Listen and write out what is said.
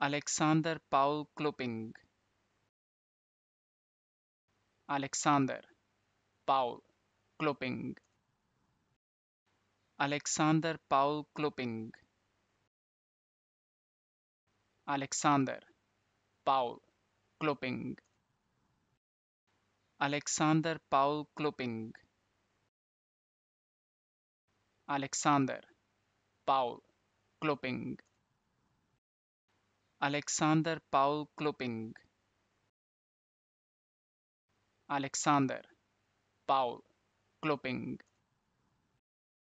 Alexander Paul Klupping Alexander Paul Klupping Alexander Paul Klupping Alexander Paul Klupping Alexander Paul Klupping Alexander Paul Klupping Alexander Paul Klupping Alexander Paul Klupping